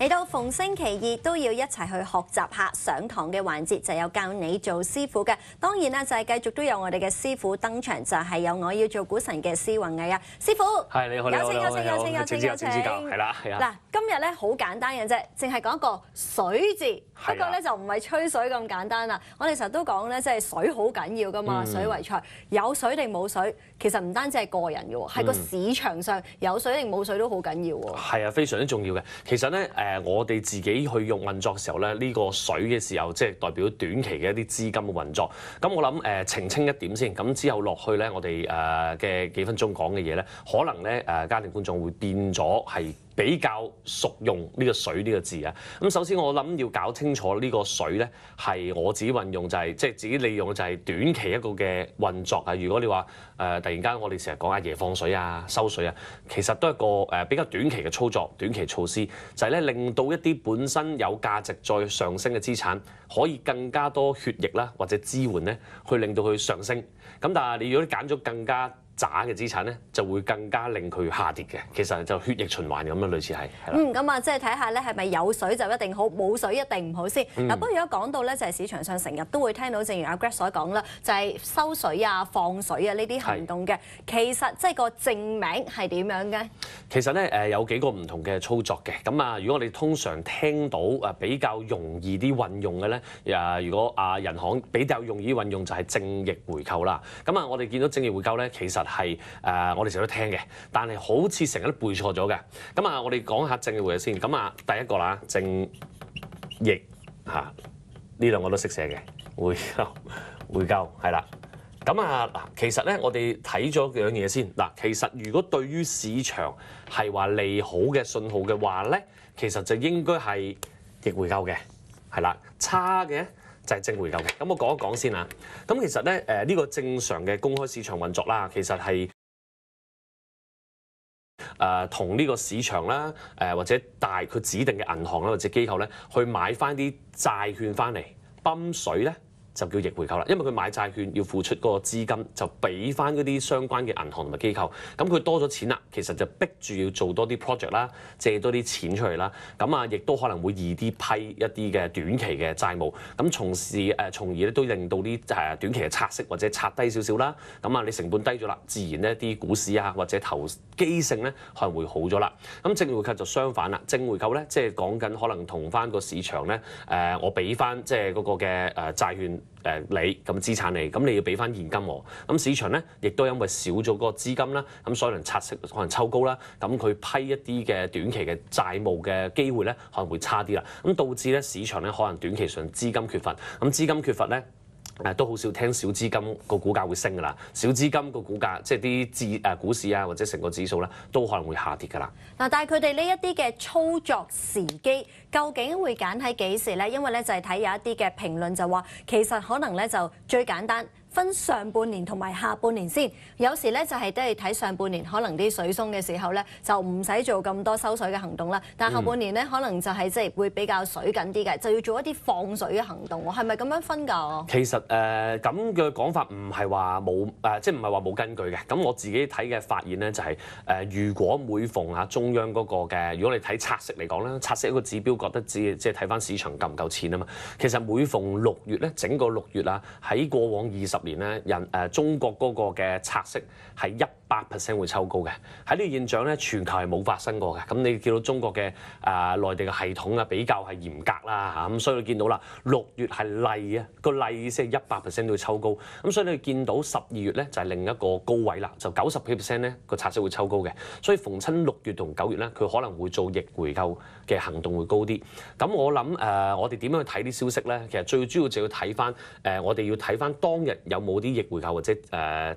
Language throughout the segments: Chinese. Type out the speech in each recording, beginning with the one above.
嚟到逢星期二都要一齊去學習下上堂嘅環節，就有教你做師傅嘅。當然啦，就係繼續都有我哋嘅師傅登場，就係有我要做股神嘅師雲毅啊，師傅，有请有请有请有请有請，係啦，嗱，今日咧好簡單嘅啫，淨係講個水字，不過咧就唔係吹水咁簡單啦。我哋成日都講咧，即係水好緊要噶嘛，水為財，有水定冇水。其實唔單止係個人嘅喎，係個市場上有水定冇水都好緊要喎。係啊，非常之重要嘅。其實咧，誒我哋自己去用運作嘅時候咧，呢個水嘅時候即係代表短期嘅一啲資金嘅運作。咁我諗誒澄清一點先，咁之後落去咧，我哋誒嘅幾分鐘講嘅嘢咧，可能咧誒家庭觀眾會變咗係。比較熟用呢個水呢個字啊，咁首先我諗要搞清楚呢個水呢，係我自己運用就係即係自己利用就係短期一個嘅運作啊。如果你話誒突然間我哋成日講阿爺放水啊收水啊，其實都一個誒比較短期嘅操作短期措施，就係咧令到一啲本身有價值再上升嘅資產可以更加多血液啦或者支援呢，去令到佢上升。咁但係你如果揀咗更加渣嘅資產咧就會更加令佢下跌嘅，其實就血液循環咁樣，類似係。嗯，咁啊，即係睇下咧，係咪有水就一定好，冇水一定唔好先。嗱，不如果講到咧，就係市場上成日都會聽到，正如阿 Greg 所講啦，就係收水啊、放水啊呢啲行動嘅，其實即係個正名係點樣嘅？其實咧，誒有幾個唔同嘅操作嘅，咁啊，如果我哋通常聽到誒比較容易啲運用嘅咧，呀，如果啊人行比較容易運用就係正逆回購啦。咁啊，我哋見到正逆回購咧，其實係誒我哋成日都聽嘅，但係好似成日都背錯咗嘅。咁啊，我哋講下正逆回先。咁啊，第一個啦，正逆嚇，呢兩個都識寫嘅，回購回購係啦。咁啊嗱，其實咧，我哋睇咗樣嘢先嗱。其實如果對於市場係話利好嘅信號嘅話咧，其實就應該係逆回購嘅，係啦。差嘅就係正回購。咁我講一講先啦。咁其實咧，誒呢個正常嘅公開市場運作啦，其實係誒同呢個市場啦，誒或者大佢指定嘅銀行啦或者機構咧，去買翻啲債券翻嚟泵水咧。就叫逆回購啦，因為佢買債券要付出個資金，就俾翻嗰啲相關嘅銀行同埋機構，咁佢多咗錢啦，其實就逼住要做多啲 project 啦，借多啲錢出嚟啦，咁啊，亦都可能會易啲批一啲嘅短期嘅債務，咁從事誒，從而咧都令到啲誒短期嘅拆息或者拆低少少啦，咁啊，你成本低咗啦，自然呢啲股市啊或者投機性咧可能會好咗啦。咁正回購就相反啦，正回購咧即係講緊可能同翻個市場咧誒，我俾翻即係嗰個嘅誒債券。誒你咁資產你，咁，你要俾翻現金我咁市場咧，亦都因為少咗個資金啦，咁所以能拆息可能抽高啦，咁佢批一啲嘅短期嘅債務嘅機會咧可能會差啲啦，咁導致咧市場咧可能短期上資金缺乏，咁資金缺乏咧。誒都好少聽小資金個股價會升噶啦，小資金個股價即係啲指誒股市啊或者成個指數咧，都可能會下跌噶啦。嗱，但係佢哋呢一啲嘅操作時機，究竟會揀喺幾時咧？因為咧就係睇有一啲嘅評論就話，其實可能咧就最簡單。分上半年同埋下半年先，有時咧就係都係睇上半年，可能啲水松嘅時候咧，就唔使做咁多收水嘅行動啦。但係下半年咧，可能就係即係會比較水緊啲嘅，就要做一啲放水嘅行動。係咪咁樣分㗎？其實誒咁嘅講法唔係話冇誒，即係唔係話冇根據嘅。咁我自己睇嘅發現咧，就係誒，如果每逢啊中央嗰個嘅，如果你睇拆息嚟講咧，拆息一個指標覺得只即係睇翻市場夠唔夠錢啊嘛。其實每逢六月咧，整個六月啊，喺過往二十。十年咧，人誒中國嗰個嘅拆息係一。八 percent 會抽高嘅，喺呢個現象咧，全球係冇發生過嘅。咁你見到中國嘅誒內地嘅系統啊，比較係嚴格啦，嚇咁，所以你見到啦，六月係例啊，個例先一百 percent 都會抽高。咁所以你見到十二月咧就係另一個高位啦，就九十 percent 咧個拆息會抽高嘅。所以逢親六月同九月咧，佢可能會做逆回購嘅行動會高啲。咁我諗誒，我哋點樣去睇啲消息咧？其實最主要就要睇翻誒，我哋要睇翻當日有冇啲逆回購或者誒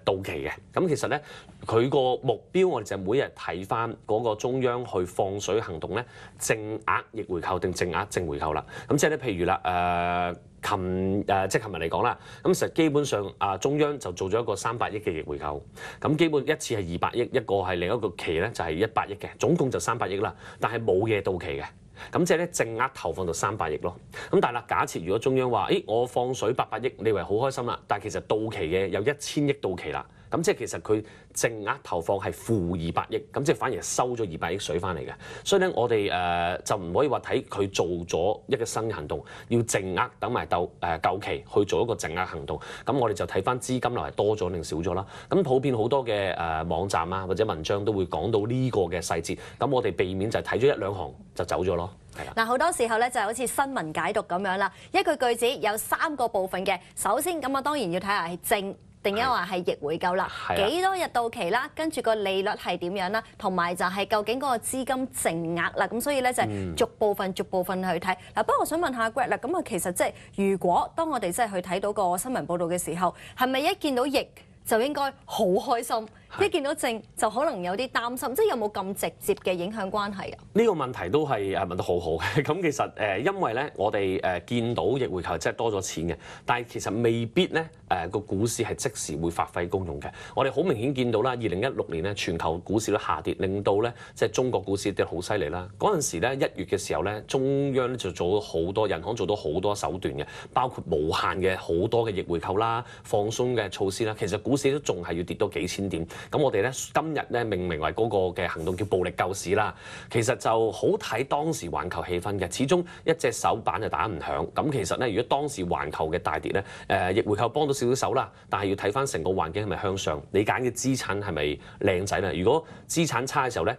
到期嘅。咁其實咧。佢個目標，我哋就每日睇翻嗰個中央去放水行動咧，淨額逆回購定淨額正回購啦。咁即係咧，譬如啦，誒琴誒即係琴日嚟講啦，咁實基本上啊中央就做咗一個三百億嘅逆回購。咁基本一次係二百億，一個係另一個期咧就係一百億嘅，總共就三百億啦。但係冇嘢到期嘅，咁即係咧淨額投放到三百億咯。咁但係啦，假設如果中央話，誒我放水八百億，你以為好開心啦，但係其實到期嘅有一千億到期啦。咁即係其實佢淨額投放係負二百億，咁即係反而收咗二百億水翻嚟嘅。所以咧，我哋誒就唔可以話睇佢做咗一個新行動，要淨額等埋到誒舊期去做一個淨額行動。咁我哋就睇翻資金流係多咗定少咗啦。咁普遍好多嘅誒網站啊或者文章都會講到呢個嘅細節。咁我哋避免就睇咗一兩行就走咗咯。啦，嗱好多時候咧就好似新聞解讀咁樣啦，一句句子有三個部分嘅。首先咁啊，當然要睇下係正。定一話係逆回購啦，幾多日到期啦，跟住個利率係點樣啦，同埋就係究竟嗰個資金淨額啦，咁所以咧就係逐部分、逐部分去睇。嗱，不過我想問下 Greg 啦，咁啊其實即係如果當我哋即係去睇到個新聞報導嘅時候，係咪一見到逆？就應該好開心，一見到正就可能有啲擔心，即係有冇咁直接嘅影響關係啊？呢個問題都係誒問得好好嘅。咁其實誒，因為咧，我哋誒見到逆回購即係多咗錢嘅，但係其實未必咧誒個股市係即時會發揮功用嘅。我哋好明顯見到啦，二零一六年咧，全球股市都下跌，令到咧即係中國股市跌得好犀利啦。嗰陣時咧一月嘅時候咧，中央咧就做咗好多，銀行做咗好多手段嘅，包括無限嘅好多嘅逆回購啦、放鬆嘅措施啦，其實股股市都仲係要跌多幾千點，咁我哋咧今日咧命名為嗰個嘅行動叫暴力救市啦。其實就好睇當時環球氣氛嘅，始終一隻手板就打唔響。咁其實咧，如果當時環球嘅大跌咧，誒逆回購幫到少少手啦。但係要睇翻成個環境係咪向上，你揀嘅資產係咪靚仔咧？如果資產差嘅時候咧，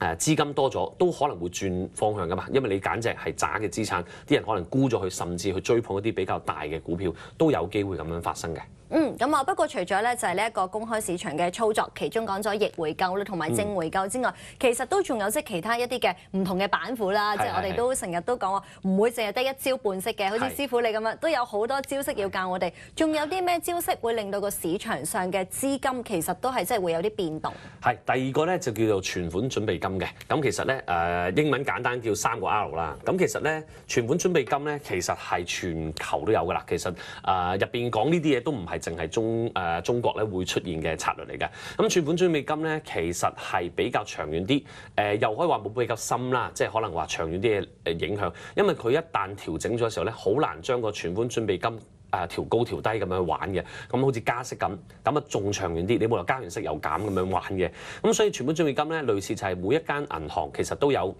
誒資金多咗都可能會轉方向噶嘛，因為你揀隻係渣嘅資產，啲人可能沽咗佢，甚至去追捧一啲比較大嘅股票都有機會咁樣發生嘅。嗯，咁啊，不過除咗咧，就係呢一個公開市場嘅操作，其中講咗逆回購啦同埋正回購之外，其實都仲有即其他一啲嘅唔同嘅板斧啦。即係我哋都成日都講話，唔會淨係得一招半式嘅。好似師傅你咁樣，都有好多招式要教我哋。仲有啲咩招式會令到個市場上嘅資金其實都係即係會有啲變動？係第二個咧就叫做存款準備金嘅。咁其實咧誒英文簡單叫三個 R 啦。咁其實咧存款準備金咧其實係全球都有㗎啦。其實誒入邊講呢啲嘢都唔係。淨係中誒中國咧會出現嘅策略嚟嘅，咁存款準備金咧其實係比較長遠啲，誒又可以話冇比較深啦，即係可能話長遠啲嘅影響，因為佢一旦調整咗時候咧，好難將個存款準備金誒調高調低咁樣玩嘅，咁好似加息咁，咁啊仲長遠啲，你冇由加完息又減咁樣玩嘅，咁所以存款準備金咧類似就係每一間銀行其實都有。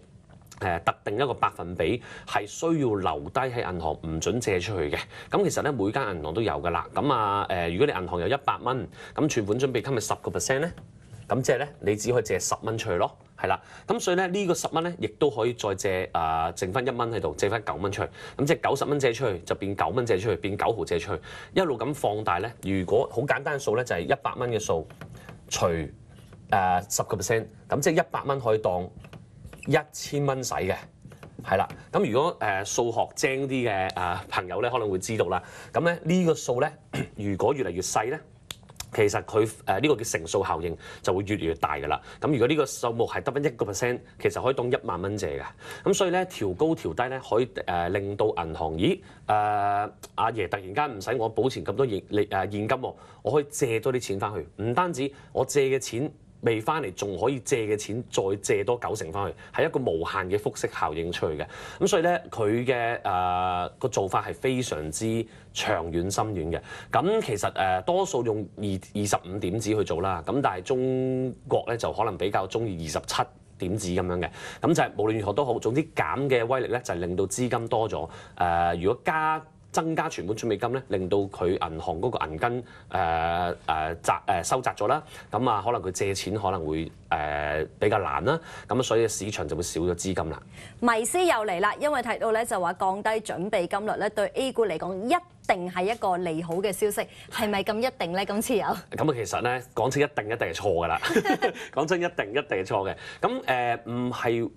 誒特定一個百分比係需要留低喺銀行唔准借出去嘅，咁其實咧每間銀行都有㗎啦。咁啊誒，如果你銀行有一百蚊，咁存款準備金咪十個 percent 咧，咁即係咧你只可以借十蚊出去咯，係啦。咁所以咧呢個十蚊咧亦都可以再借誒，剩翻一蚊喺度，借翻九蚊出去。咁即係九十蚊借出去就變九蚊借出去，變九毫借出去，一路咁放大咧。如果好簡單數咧，就係一百蚊嘅數除誒十個 percent，咁即係一百蚊可以當。一千蚊使嘅，係啦。咁如果誒數學精啲嘅啊朋友咧，可能會知道啦。咁咧呢個數咧，如果越嚟越細咧，其實佢誒呢個叫乘數效應就會越嚟越大㗎啦。咁如果呢個數目係得翻一個 percent，其實可以當一萬蚊借㗎。咁所以咧調高調低咧，可以誒令到銀行咦誒阿爺突然間唔使我保存咁多現力誒現金喎，我可以借多啲錢翻去。唔單止我借嘅錢。未翻嚟仲可以借嘅錢，再借多九成翻去，係一個無限嘅複式效應出去嘅。咁所以咧，佢嘅誒個做法係非常之長遠深遠嘅。咁其實誒多數用二二十五點子去做啦。咁但係中國咧就可能比較中意二十七點子咁樣嘅。咁就係無論如何都好，總之減嘅威力咧就係令到資金多咗。誒，如果加增加存款準備金咧，令到佢銀行嗰個銀根誒誒窄誒收窄咗啦。咁啊，可能佢借錢可能會誒比較難啦。咁所以市場就會少咗資金啦。迷思又嚟啦，因為提到咧就話降低準備金率咧，對 A 股嚟講一定係一個利好嘅消息，係咪咁一定咧？今次有？咁啊，其實咧講真，一定一定係錯㗎啦。講真，一定一定係錯嘅。咁誒唔係。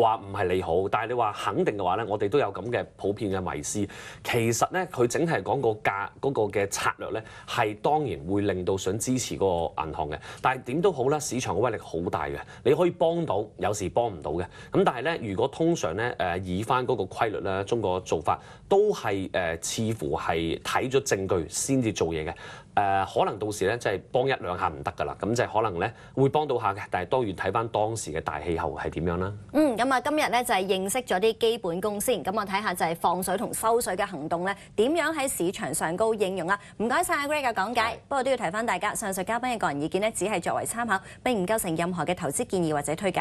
話唔係你好，但係你話肯定嘅話咧，我哋都有咁嘅普遍嘅迷思。其實咧，佢整係講個價嗰個嘅策略咧，係當然會令到想支持嗰個銀行嘅。但係點都好啦，市場嘅威力好大嘅，你可以幫到，有時幫唔到嘅。咁但係咧，如果通常咧誒以翻嗰個規律咧，中國做法都係誒似乎係睇咗證據先至做嘢嘅。誒可能到時咧，即係幫一兩下唔得噶啦，咁就可能咧會幫到下嘅，但係當然睇翻當時嘅大氣候係點樣啦。嗯，咁啊，今日咧就係認識咗啲基本功先，咁我睇下就係放水同收水嘅行動咧點樣喺市場上高應用啊？唔該晒阿 Greg 嘅講解，不過都要提翻大家，上述嘉賓嘅個人意見咧，只係作為參考，並唔構成任何嘅投資建議或者推介。